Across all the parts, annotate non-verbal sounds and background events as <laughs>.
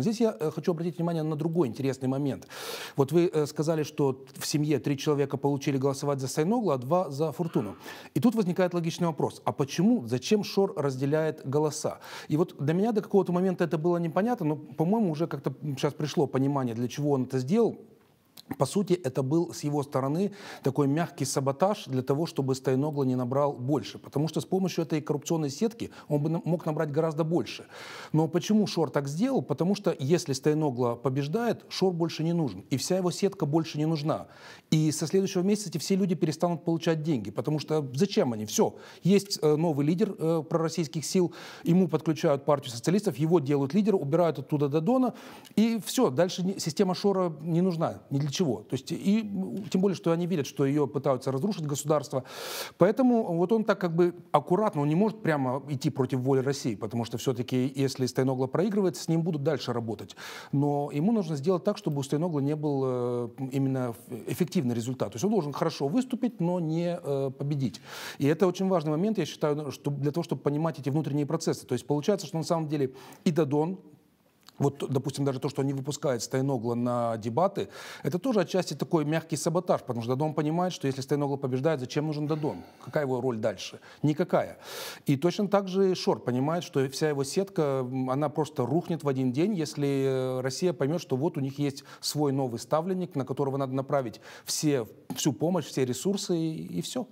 здесь я э, хочу обратить внимание на другой интересный момент. Вот вы э, сказали, что в семье три человека получили голосовать за Сайногла, а два за Фортуну. И тут возникает логичный вопрос. А почему, зачем Шор разделяет голоса? И вот для меня до какого-то момента это было непонятно, но, по-моему, уже как-то сейчас пришло понимание, для чего он это сделал. По сути, это был с его стороны такой мягкий саботаж для того, чтобы Стайногла не набрал больше. Потому что с помощью этой коррупционной сетки он бы мог набрать гораздо больше. Но почему Шор так сделал? Потому что если Стайногла побеждает, Шор больше не нужен. И вся его сетка больше не нужна. И со следующего месяца эти все люди перестанут получать деньги. Потому что зачем они? Все. Есть э, новый лидер э, пророссийских сил, ему подключают партию социалистов, его делают лидером, убирают оттуда до Дона. И все. Дальше система Шора не нужна. Не для чего? То есть, и тем более, что они видят, что ее пытаются разрушить государство. Поэтому вот он так как бы аккуратно, он не может прямо идти против воли России, потому что все-таки, если Стейногло проигрывает, с ним будут дальше работать. Но ему нужно сделать так, чтобы у Стейногла не был э, именно эффективный результат. То есть он должен хорошо выступить, но не э, победить. И это очень важный момент, я считаю, ну, что для того, чтобы понимать эти внутренние процессы. То есть получается, что на самом деле и Дадон, вот, допустим, даже то, что они выпускают Стайногла на дебаты, это тоже отчасти такой мягкий саботаж, потому что Дадон понимает, что если Стайногла побеждает, зачем нужен Дадон? Какая его роль дальше? Никакая. И точно так же Шор понимает, что вся его сетка, она просто рухнет в один день, если э, Россия поймет, что вот у них есть свой новый ставленник, на которого надо направить все, всю помощь, все ресурсы и, и все.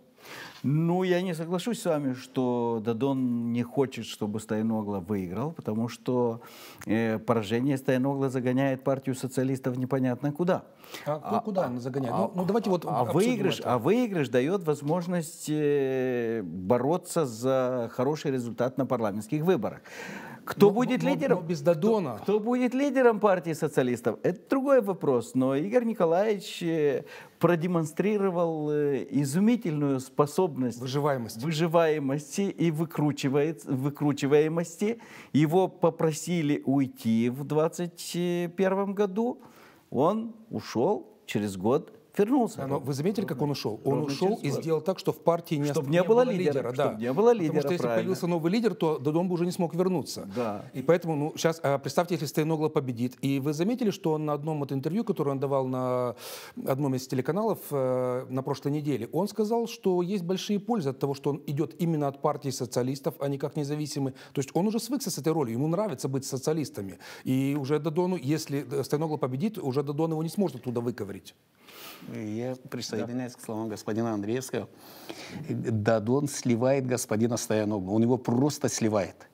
Ну, я не соглашусь с вами, что Дадон не хочет, чтобы Стояногла выиграл, потому что э, поражение Стояногла загоняет партию социалистов непонятно куда. А, ну, а куда а, загонять? А, ну, ну, давайте а вот а выигрыш, это. а выигрыш дает возможность э, бороться за хороший результат на парламентских выборах. Кто но, будет но, лидером? Но без Дадона. Кто, кто будет лидером партии социалистов? Это другой вопрос. Но Игорь Николаевич э, продемонстрировал э, изумительную способность выживаемости, выживаемости и выкручивает, выкручиваемости. Его попросили уйти в 2021 году он ушел через год вернулся. Но вы заметили, как он ушел? Он ушел и сделал так, что в партии не, чтобы не, было, лидера. лидера да. Чтобы не было лидера, Потому что если правильно. появился новый лидер, то Додон бы уже не смог вернуться. Да. И поэтому, ну, сейчас, а, представьте, если Стейногла победит. И вы заметили, что он на одном вот интервью, которое он давал на одном из телеканалов э, на прошлой неделе, он сказал, что есть большие пользы от того, что он идет именно от партии социалистов, а не как независимый. То есть он уже свыкся с этой ролью, ему нравится быть социалистами. И уже Додону, если Стейногла победит, уже Додон его не сможет оттуда выковырить. Я присоединяюсь да. к словам господина Андреевского. Дадон сливает господина Стоянова. Он его просто сливает.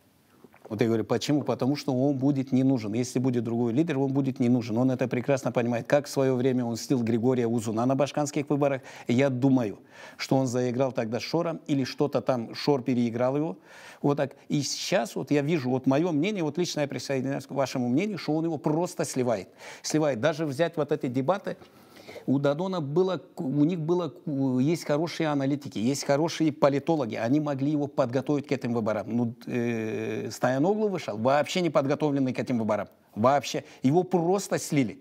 Вот я говорю, почему? Потому что он будет не нужен. Если будет другой лидер, он будет не нужен. Он это прекрасно понимает. Как в свое время он слил Григория Узуна на башканских выборах, я думаю, что он заиграл тогда Шором или что-то там, Шор переиграл его. Вот так. И сейчас вот я вижу, вот мое мнение, вот лично я присоединяюсь к вашему мнению, что он его просто сливает. Сливает. Даже взять вот эти дебаты, у Дадона было, у них было, есть хорошие аналитики, есть хорошие политологи, они могли его подготовить к этим выборам. Ну, э, Стояноглу вышел, вообще не подготовленный к этим выборам. Вообще. Его просто слили.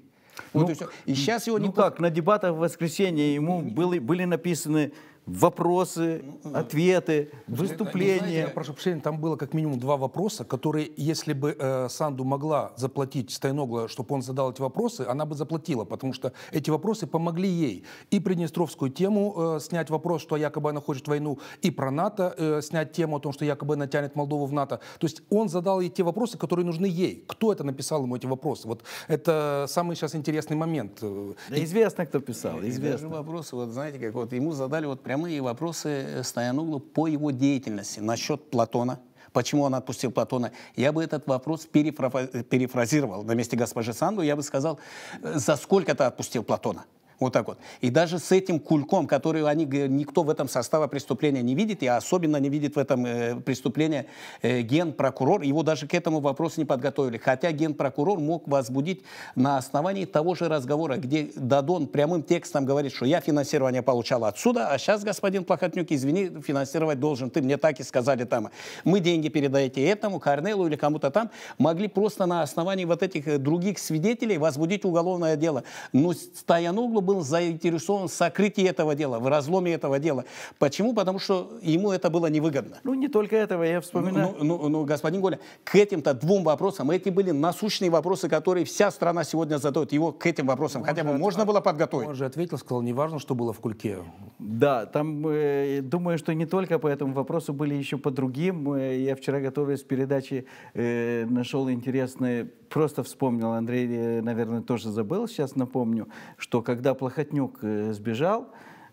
Вот ну, и, все. и сейчас его ну не... как, на дебатах в воскресенье ему были, были написаны вопросы, ответы, выступления. я прошу прощения, там было как минимум два вопроса, которые, если бы э, Санду могла заплатить Стайногла, чтобы он задал эти вопросы, она бы заплатила, потому что эти вопросы помогли ей и Приднестровскую тему э, снять вопрос, что якобы она хочет войну, и про НАТО э, снять тему о том, что якобы она тянет Молдову в НАТО. То есть он задал ей те вопросы, которые нужны ей. Кто это написал ему эти вопросы? Вот это самый сейчас интересный момент. Да и... известно, кто писал. Известно. И даже вопросы, вот знаете, как вот ему задали вот прям прямые вопросы э, Стоянуглу по его деятельности. Насчет Платона, почему он отпустил Платона. Я бы этот вопрос перефразировал. На месте госпожи Санду я бы сказал, э, за сколько ты отпустил Платона? Вот так вот. И даже с этим кульком, который они, никто в этом состава преступления не видит, и особенно не видит в этом э, преступление э, генпрокурор, его даже к этому вопросу не подготовили. Хотя генпрокурор мог возбудить на основании того же разговора, где Дадон прямым текстом говорит, что я финансирование получал отсюда, а сейчас, господин Плохотнюк, извини, финансировать должен ты, мне так и сказали там. Мы деньги передаете этому, Корнелу или кому-то там. Могли просто на основании вот этих э, других свидетелей возбудить уголовное дело. Но Стоянуглу был заинтересован в сокрытии этого дела, в разломе этого дела. Почему? Потому что ему это было невыгодно. Ну, не только этого, я вспоминаю. Ну, ну, ну господин Голя, к этим-то двум вопросам, эти были насущные вопросы, которые вся страна сегодня задает. Его к этим вопросам он хотя бы от... можно а было подготовить. Он же ответил, сказал, неважно, что было в Кульке. Да, там, э, думаю, что не только по этому вопросу были еще по другим. Э, я вчера, готовясь к передаче, э, нашел интересные просто вспомнил, Андрей, э, наверное, тоже забыл, сейчас напомню, что когда Плохотнюк э, сбежал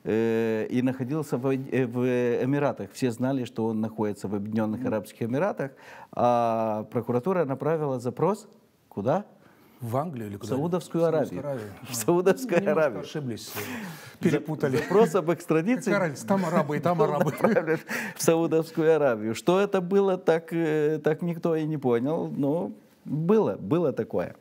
э, и находился в, э, в Эмиратах. Все знали, что он находится в Объединенных Арабских Эмиратах, а прокуратура направила запрос куда? В Англию или куда? В Саудовскую Аравию. Аравию. <laughs> В Саудовскую Аравию. ошиблись, перепутали. Запрос об экстрадиции. там арабы там арабы. В Саудовскую Аравию. Что это было, так никто и не понял, но было, было такое.